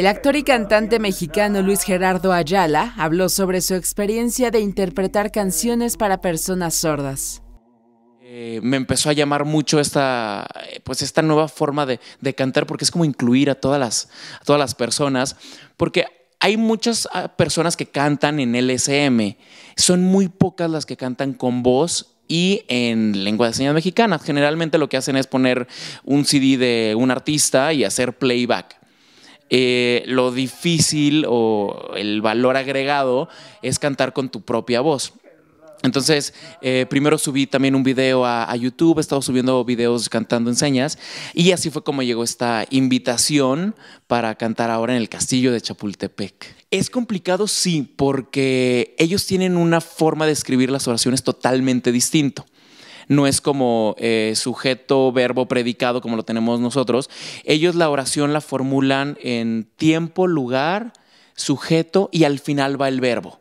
El actor y cantante mexicano Luis Gerardo Ayala habló sobre su experiencia de interpretar canciones para personas sordas. Eh, me empezó a llamar mucho esta, eh, pues esta nueva forma de, cantar porque es como incluir a todas las, todas las personas, porque hay muchas ah, personas que cantan en LSM, son muy pocas las que cantan con voz y en lengua de señas mexicana. Generalmente lo que hacen es poner un CD de un artista y hacer playback. Eh, lo difícil o el valor agregado es cantar con tu propia voz. Entonces, eh, primero subí también un video a, YouTube, he estado subiendo videos cantando enseñas y así fue como llegó esta invitación para cantar ahora en el castillo de Chapultepec. Es complicado, sí, porque ellos tienen una forma de escribir las oraciones totalmente distinto no es como eh, sujeto, verbo, predicado como lo tenemos nosotros. Ellos la oración la formulan en tiempo, lugar, sujeto y al final va el verbo.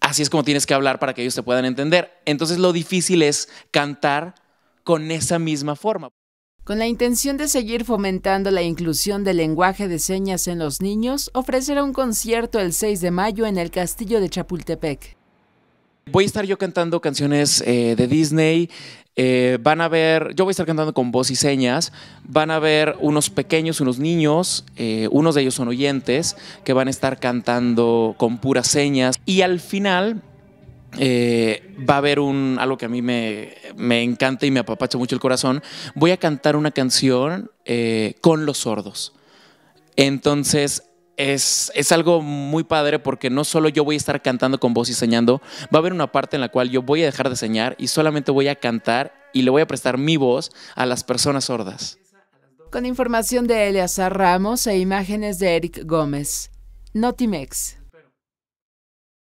Así es como tienes que hablar para que ellos te puedan entender. Entonces lo difícil es cantar con esa misma forma. Con la intención de seguir fomentando la inclusión del lenguaje de señas en los niños, ofrecerá un concierto el 6 de mayo en el Castillo de Chapultepec. Voy a estar yo cantando canciones eh, de Disney. Eh, van a ver, yo voy a estar cantando con voz y señas. Van a ver unos pequeños, unos niños, eh, unos de ellos son oyentes, que van a estar cantando con puras señas. Y al final va a haber un, algo que a mí me, encanta y me apapacha mucho el corazón. Voy a cantar una canción con los sordos. Entonces, es, algo muy padre porque no solo yo voy a estar cantando con voz y soñando, va a haber una parte en la cual yo voy a dejar de soñar y solamente voy a cantar y le voy a prestar mi voz a las personas sordas. Con información de Eleazar Ramos e imágenes de Eric Gómez. Notimex.